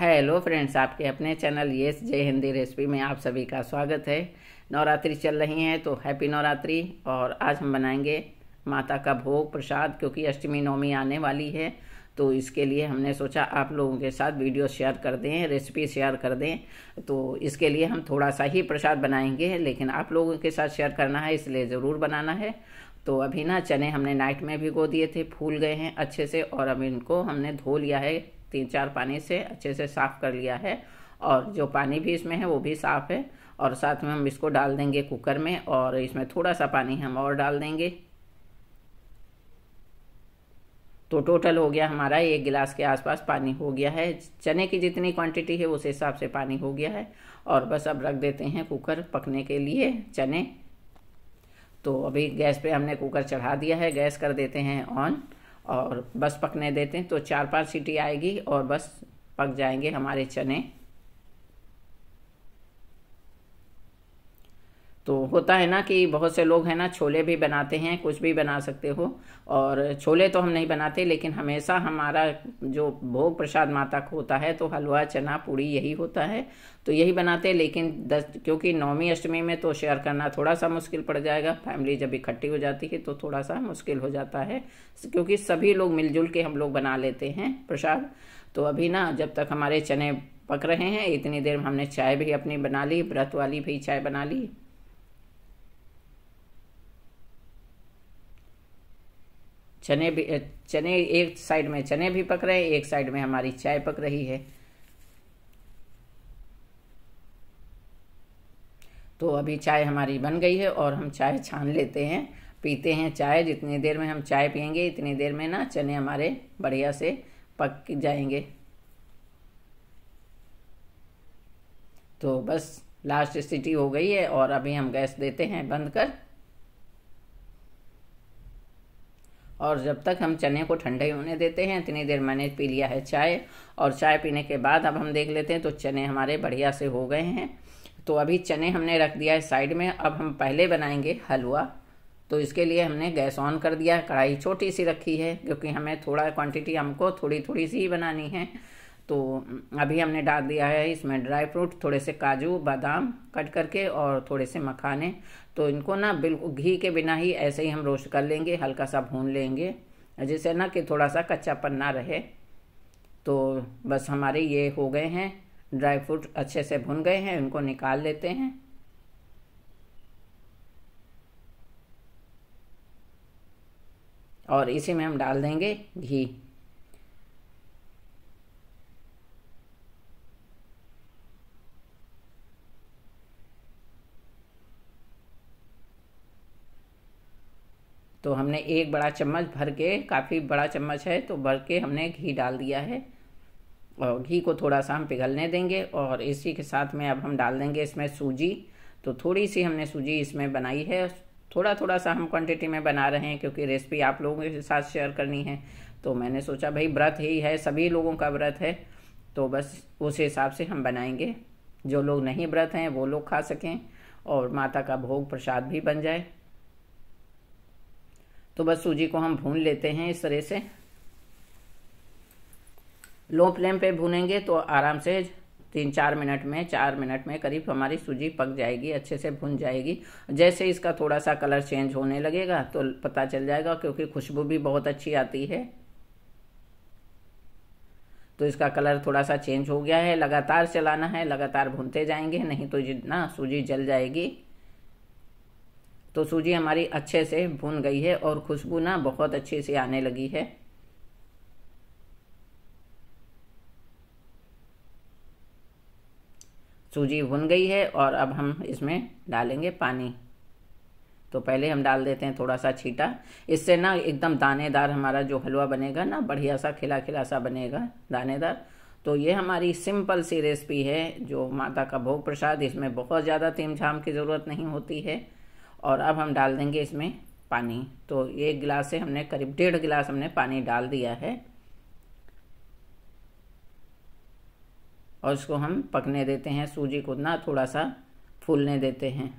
hello friends आपके अपने channel yes जय हिंदी रेसिपी में आप सभी का स्वागत है नवरात्रि चल रही है तो हैप्पी नवरात्रि और आज हम बनाएंगे माता का भोग प्रसाद क्योंकि अष्टमी नवमी आने वाली है तो इसके लिए हमने सोचा आप लोगों के साथ वीडियो शेयर कर दें रेसिपी शेयर कर दें तो इसके लिए हम थोड़ा सा ही प्रसाद बनाएंगे लेकिन आप लोगों के साथ शेयर करना है इसलिए ज़रूर बनाना है तो अभी ना चने हमने नाइट में भिगो दिए थे फूल गए हैं अच्छे से और अब इनको हमने धो लिया है तीन चार पानी से अच्छे से साफ़ कर लिया है और जो पानी भी इसमें है वो भी साफ़ है और साथ में हम इसको डाल देंगे कुकर में और इसमें थोड़ा सा पानी हम और डाल देंगे तो टोटल हो गया हमारा एक गिलास के आसपास पानी हो गया है चने की जितनी क्वांटिटी है उस हिसाब से पानी हो गया है और बस अब रख देते हैं कुकर पकने के लिए चने तो अभी गैस पे हमने कुकर चढ़ा दिया है गैस कर देते हैं ऑन और बस पकने देते हैं तो चार पांच सीटी आएगी और बस पक जाएंगे हमारे चने तो होता है ना कि बहुत से लोग हैं ना छोले भी बनाते हैं कुछ भी बना सकते हो और छोले तो हम नहीं बनाते लेकिन हमेशा हमारा जो भोग प्रसाद माता को होता है तो हलवा चना पूड़ी यही होता है तो यही बनाते हैं लेकिन दस क्योंकि नौवीं अष्टमी में तो शेयर करना थोड़ा सा मुश्किल पड़ जाएगा फैमिली जब इकट्ठी हो जाती है तो थोड़ा सा मुश्किल हो जाता है क्योंकि सभी लोग मिलजुल के हम लोग बना लेते हैं प्रसाद तो अभी ना जब तक हमारे चने पक रहे हैं इतनी देर में हमने चाय भी अपनी बना ली व्रत वाली भी चाय बना ली चने भी चने एक साइड में चने भी पक रहे हैं एक साइड में हमारी चाय पक रही है तो अभी चाय हमारी बन गई है और हम चाय छान लेते हैं पीते हैं चाय जितनी देर में हम चाय पियेंगे इतनी देर में ना चने हमारे बढ़िया से पक जाएंगे तो बस लास्ट स्थिति हो गई है और अभी हम गैस देते हैं बंद कर और जब तक हम चने को ठंडे होने देते हैं इतनी देर मैंने पी लिया है चाय और चाय पीने के बाद अब हम देख लेते हैं तो चने हमारे बढ़िया से हो गए हैं तो अभी चने हमने रख दिया है साइड में अब हम पहले बनाएंगे हलवा तो इसके लिए हमने गैस ऑन कर दिया कढ़ाई छोटी सी रखी है क्योंकि हमें थोड़ा क्वांटिटी हमको थोड़ी थोड़ी सी ही बनानी है तो अभी हमने डाल दिया है इसमें ड्राई फ्रूट थोड़े से काजू बादाम कट करके और थोड़े से मखाने तो इनको ना बिल्कुल घी के बिना ही ऐसे ही हम रोस्ट कर लेंगे हल्का सा भून लेंगे जिससे ना कि थोड़ा सा कच्चापन ना रहे तो बस हमारे ये हो गए हैं ड्राई फ्रूट अच्छे से भुन गए हैं इनको निकाल लेते हैं और इसी में हम डाल देंगे घी तो हमने एक बड़ा चम्मच भर के काफ़ी बड़ा चम्मच है तो भर के हमने घी डाल दिया है और घी को थोड़ा सा हम पिघलने देंगे और इसी के साथ में अब हम डाल देंगे इसमें सूजी तो थोड़ी सी हमने सूजी इसमें बनाई है थोड़ा थोड़ा सा हम क्वांटिटी में बना रहे हैं क्योंकि रेसिपी आप लोगों के साथ शेयर करनी है तो मैंने सोचा भाई व्रत ही है सभी लोगों का व्रत है तो बस उस हिसाब से हम बनाएंगे जो लोग नहीं व्रत हैं वो लोग खा सकें और माता का भोग प्रसाद भी बन जाए तो बस सूजी को हम भून लेते हैं इस तरह से लो फ्लेम पे भूनेंगे तो आराम से तीन चार मिनट में चार मिनट में करीब हमारी सूजी पक जाएगी अच्छे से भुन जाएगी जैसे इसका थोड़ा सा कलर चेंज होने लगेगा तो पता चल जाएगा क्योंकि खुशबू भी बहुत अच्छी आती है तो इसका कलर थोड़ा सा चेंज हो गया है लगातार चलाना है लगातार भूनते जाएंगे नहीं तो जितना सूजी जल जाएगी तो सूजी हमारी अच्छे से भुन गई है और खुशबू ना बहुत अच्छे से आने लगी है सूजी भुन गई है और अब हम इसमें डालेंगे पानी तो पहले हम डाल देते हैं थोड़ा सा छीटा इससे ना एकदम दानेदार हमारा जो हलवा बनेगा ना बढ़िया सा खिला खिला सा बनेगा दानेदार तो ये हमारी सिंपल सी रेसिपी है जो माता का भोग प्रसाद इसमें बहुत ज़्यादा तीम झाम की ज़रूरत नहीं होती है और अब हम डाल देंगे इसमें पानी तो ये गिलास से हमने करीब डेढ़ गिलास हमने पानी डाल दिया है और इसको हम पकने देते हैं सूजी को ना थोड़ा सा फूलने देते हैं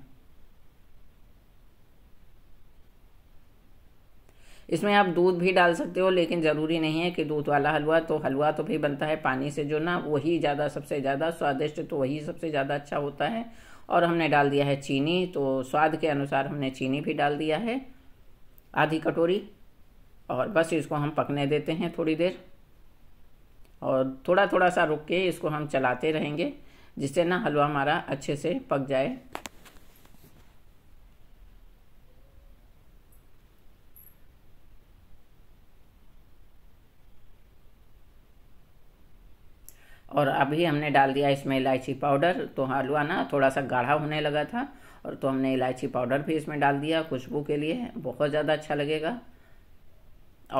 इसमें आप दूध भी डाल सकते हो लेकिन ज़रूरी नहीं है कि दूध वाला हलवा तो हलवा तो भी बनता है पानी से जो ना वही ज़्यादा सबसे ज़्यादा स्वादिष्ट तो वही सबसे ज़्यादा अच्छा होता है और हमने डाल दिया है चीनी तो स्वाद के अनुसार हमने चीनी भी डाल दिया है आधी कटोरी और बस इसको हम पकने देते हैं थोड़ी देर और थोड़ा थोड़ा सा रुक के इसको हम चलाते रहेंगे जिससे ना हलवा हमारा अच्छे से पक जाए और अभी हमने डाल दिया इसमें इलायची पाउडर तो हलवा हाँ, ना थोड़ा सा गाढ़ा होने लगा था और तो हमने इलायची पाउडर भी इसमें डाल दिया खुशबू के लिए बहुत ज़्यादा अच्छा लगेगा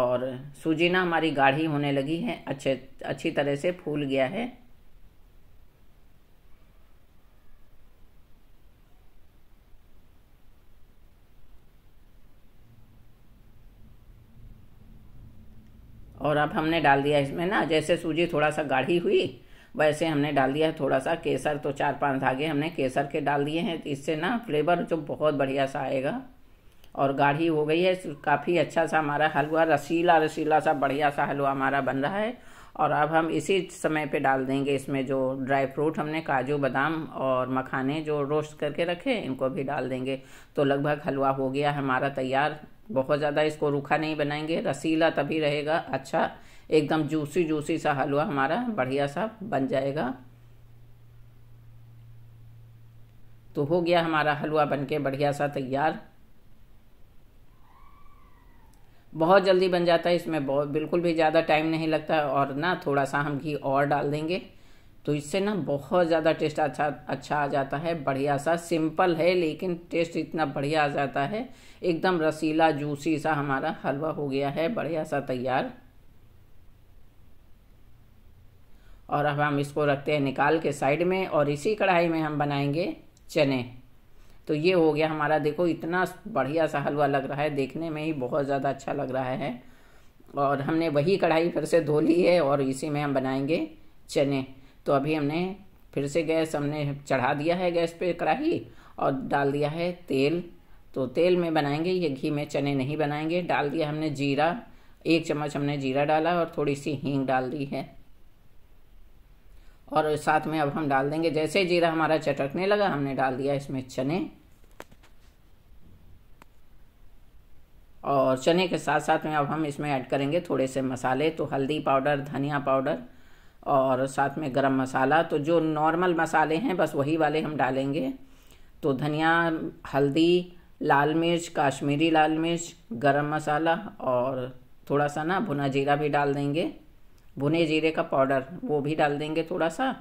और सूजी ना हमारी गाढ़ी होने लगी है अच्छे अच्छी तरह से फूल गया है और अब हमने डाल दिया इसमें ना जैसे सूजी थोड़ा सा गाढ़ी हुई वैसे हमने डाल दिया है थोड़ा सा केसर तो चार पांच धागे हमने केसर के डाल दिए हैं तो इससे ना फ्लेवर जो बहुत बढ़िया सा आएगा और गाढ़ी हो गई है काफ़ी अच्छा सा हमारा हलवा रसीला रसीला सा बढ़िया सा हलवा हमारा बन रहा है और अब हम इसी समय पे डाल देंगे इसमें जो ड्राई फ्रूट हमने काजू बादाम और मखाने जो रोस्ट करके रखे इनको भी डाल देंगे तो लगभग हलवा हो गया हमारा तैयार बहुत ज़्यादा इसको रूखा नहीं बनाएंगे रसीला तभी रहेगा अच्छा एकदम जूसी जूसी सा हलवा हमारा बढ़िया सा बन जाएगा तो हो गया हमारा हलवा बनके बढ़िया सा तैयार बहुत जल्दी बन जाता है इसमें बहुत बिल्कुल भी ज़्यादा टाइम नहीं लगता और ना थोड़ा सा हम घी और डाल देंगे तो इससे ना बहुत ज़्यादा टेस्ट अच्छा अच्छा आ जाता है बढ़िया सा सिंपल है लेकिन टेस्ट इतना बढ़िया आ जाता है एकदम रसीला जूसी सा हमारा हलवा हो गया है बढ़िया सा तैयार और अब हम इसको रखते हैं निकाल के साइड में और इसी कढ़ाई में हम बनाएंगे चने तो ये हो गया हमारा देखो इतना बढ़िया सा हलवा लग रहा है देखने में ही बहुत ज़्यादा अच्छा लग रहा है और हमने वही कढ़ाई फिर से धो ली है और इसी में हम बनाएंगे चने तो अभी हमने फिर से गैस हमने चढ़ा दिया है गैस पे कढ़ाही और डाल दिया है तेल तो तेल में बनाएंगे ये घी में चने नहीं बनाएंगे डाल दिया हमने जीरा एक चम्मच हमने जीरा डाला और थोड़ी सी हींग डाल दी है और साथ में अब हम डाल देंगे जैसे जीरा हमारा चटकने लगा हमने डाल दिया इसमें चने और चने के साथ साथ में अब हम इसमें ऐड करेंगे थोड़े से मसाले तो हल्दी पाउडर धनिया पाउडर और साथ में गरम मसाला तो जो नॉर्मल मसाले हैं बस वही वाले हम डालेंगे तो धनिया हल्दी लाल मिर्च काश्मीरी लाल मिर्च गरम मसाला और थोड़ा सा ना भुना जीरा भी डाल देंगे भुने जीरे का पाउडर वो भी डाल देंगे थोड़ा सा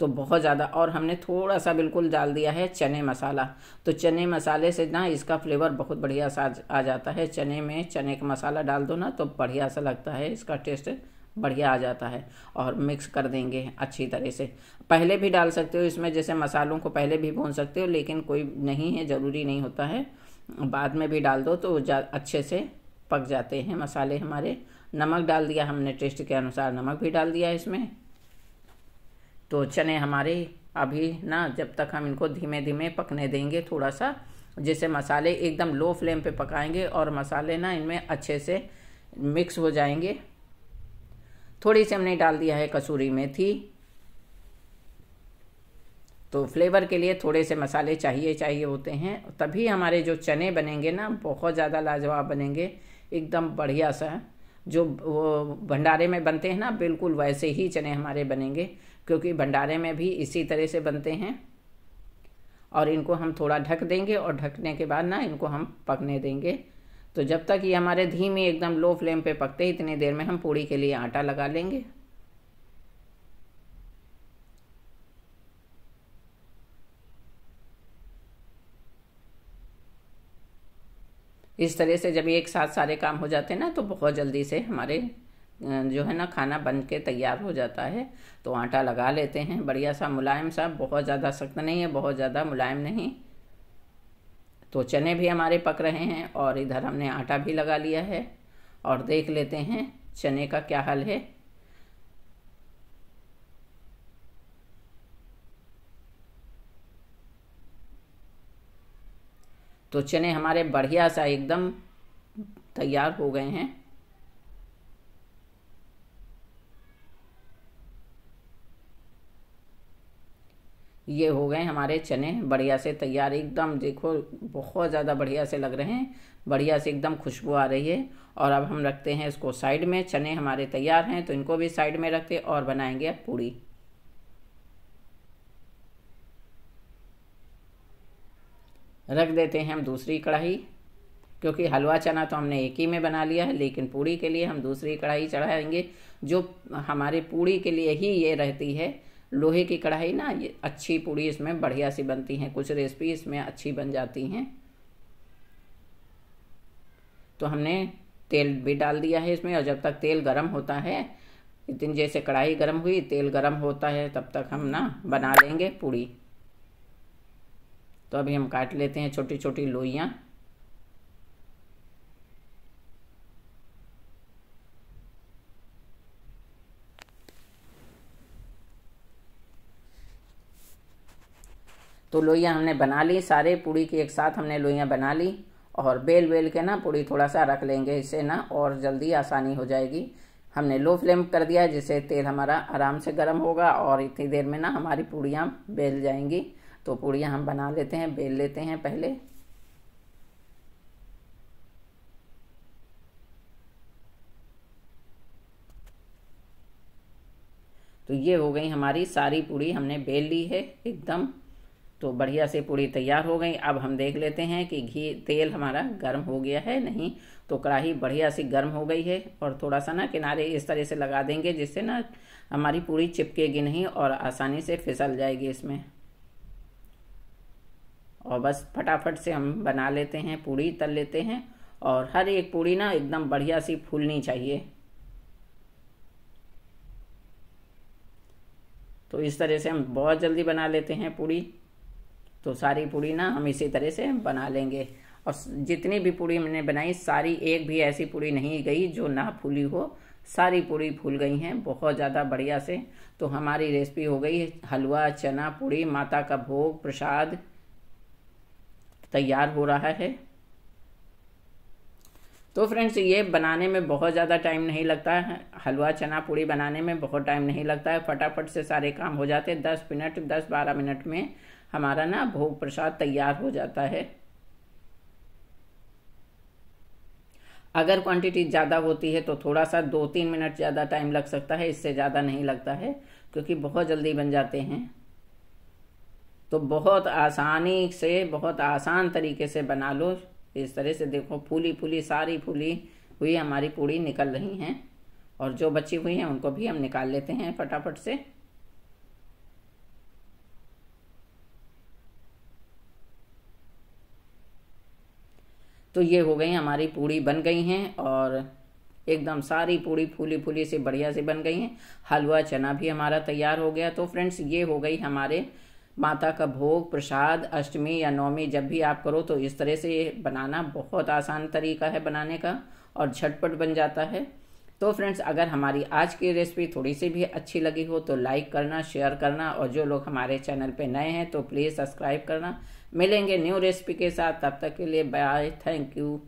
तो बहुत ज़्यादा और हमने थोड़ा सा बिल्कुल डाल दिया है चने मसाला तो चने मसाले से ना इसका फ्लेवर बहुत बढ़िया सा आ जाता है चने में चने का मसाला डाल दो ना तो बढ़िया सा लगता है इसका टेस्ट बढ़िया आ जाता है और मिक्स कर देंगे अच्छी तरह से पहले भी डाल सकते हो इसमें जैसे मसालों को पहले भी भून सकते हो लेकिन कोई नहीं है ज़रूरी नहीं होता है बाद में भी डाल दो तो अच्छे से पक जाते हैं मसाले हमारे नमक डाल दिया हमने टेस्ट के अनुसार नमक भी डाल दिया इसमें तो चने हमारे अभी ना जब तक हम इनको धीमे धीमे पकने देंगे थोड़ा सा जैसे मसाले एकदम लो फ्लेम पे पकाएंगे और मसाले ना इनमें अच्छे से मिक्स हो जाएंगे थोड़ी सी हमने डाल दिया है कसूरी मेथी तो फ्लेवर के लिए थोड़े से मसाले चाहिए चाहिए होते हैं तभी हमारे जो चने बनेंगे ना बहुत ज़्यादा लाजवाब बनेंगे एकदम बढ़िया सा जो वो भंडारे में बनते हैं ना बिल्कुल वैसे ही चने हमारे बनेंगे क्योंकि भंडारे में भी इसी तरह से बनते हैं और इनको हम थोड़ा ढक देंगे और ढकने के बाद ना इनको हम पकने देंगे तो जब तक ये हमारे धीमी एकदम लो फ्लेम पे पकते इतनी देर में हम पूड़ी के लिए आटा लगा लेंगे इस तरह से जब एक साथ सारे काम हो जाते हैं ना तो बहुत जल्दी से हमारे जो है ना खाना बन के तैयार हो जाता है तो आटा लगा लेते हैं बढ़िया सा मुलायम सा बहुत ज़्यादा सख्त नहीं है बहुत ज़्यादा मुलायम नहीं तो चने भी हमारे पक रहे हैं और इधर हमने आटा भी लगा लिया है और देख लेते हैं चने का क्या हाल है तो चने हमारे बढ़िया सा एकदम तैयार हो गए हैं ये हो गए हमारे चने बढ़िया से तैयार एकदम देखो बहुत ज़्यादा बढ़िया से लग रहे हैं बढ़िया से एकदम खुशबू आ रही है और अब हम रखते हैं इसको साइड में चने हमारे तैयार हैं तो इनको भी साइड में रखते और बनाएंगे अब पूड़ी रख देते हैं हम दूसरी कढ़ाई क्योंकि हलवा चना तो हमने एक ही में बना लिया है लेकिन पूड़ी के लिए हम दूसरी कढ़ाई चढ़ाएंगे जो हमारे पूड़ी के लिए ही ये रहती है लोहे की कढ़ाई ना ये अच्छी पूरी इसमें बढ़िया सी बनती हैं कुछ रेसिपी इसमें अच्छी बन जाती हैं तो हमने तेल भी डाल दिया है इसमें और जब तक तेल गर्म होता है इतनी जैसे कढ़ाई गर्म हुई तेल गर्म होता है तब तक हम ना बना लेंगे पूड़ी तो अभी हम काट लेते हैं छोटी छोटी लोइयाँ तो लोइयाँ हमने बना ली सारे पूड़ी की एक साथ हमने लोइयाँ बना ली और बेल बेल के ना पूड़ी थोड़ा सा रख लेंगे इससे ना और जल्दी आसानी हो जाएगी हमने लो फ्लेम कर दिया जिससे तेल हमारा आराम से गर्म होगा और इतनी देर में ना हमारी पूड़ियाँ बेल जाएंगी तो पूड़ियाँ हम बना लेते हैं बेल लेते हैं पहले तो ये हो गई हमारी सारी पूड़ी हमने बेल ली है एकदम तो बढ़िया से पूरी तैयार हो गई अब हम देख लेते हैं कि घी तेल हमारा गर्म हो गया है नहीं तो कढ़ाई बढ़िया सी गर्म हो गई है और थोड़ा सा ना किनारे इस तरह से लगा देंगे जिससे ना हमारी पूरी चिपकेगी नहीं और आसानी से फिसल जाएगी इसमें और बस फटाफट से हम बना लेते हैं पूड़ी तल लेते हैं और हर एक पूड़ी ना एकदम बढ़िया सी फूलनी चाहिए तो इस तरह से हम बहुत जल्दी बना लेते हैं पूड़ी तो सारी पूड़ी ना हम इसी तरह से बना लेंगे और जितनी भी पूड़ी मैंने बनाई सारी एक भी ऐसी पूड़ी नहीं गई जो ना फूली हो सारी पूड़ी फूल गई हैं बहुत ज़्यादा बढ़िया से तो हमारी रेसिपी हो गई हलवा चना पूड़ी माता का भोग प्रसाद तैयार हो रहा है तो फ्रेंड्स ये बनाने में बहुत ज़्यादा टाइम नहीं लगता है हलवा चना पूड़ी बनाने में बहुत टाइम नहीं लगता है फटाफट से सारे काम हो जाते हैं दस मिनट दस बारह मिनट में हमारा ना भोग प्रसाद तैयार हो जाता है अगर क्वांटिटी ज़्यादा होती है तो थोड़ा सा दो तीन मिनट ज़्यादा टाइम लग सकता है इससे ज़्यादा नहीं लगता है क्योंकि बहुत जल्दी बन जाते हैं तो बहुत आसानी से बहुत आसान तरीके से बना लो इस तरह से देखो फूली फूली सारी फूली हुई हमारी पूड़ी निकल रही हैं और जो बची हुई हैं उनको भी हम निकाल लेते हैं फटाफट से तो ये हो गई हमारी पूड़ी बन गई हैं और एकदम सारी पूड़ी फूली फूली से बढ़िया से बन गई हैं हलवा चना भी हमारा तैयार हो गया तो फ्रेंड्स ये हो गई हमारे माता का भोग प्रसाद अष्टमी या नवमी जब भी आप करो तो इस तरह से बनाना बहुत आसान तरीका है बनाने का और झटपट बन जाता है तो फ्रेंड्स अगर हमारी आज की रेसिपी थोड़ी सी भी अच्छी लगी हो तो लाइक करना शेयर करना और जो लोग हमारे चैनल पे नए हैं तो प्लीज़ सब्सक्राइब करना मिलेंगे न्यू रेसिपी के साथ तब तक के लिए बाय थैंक यू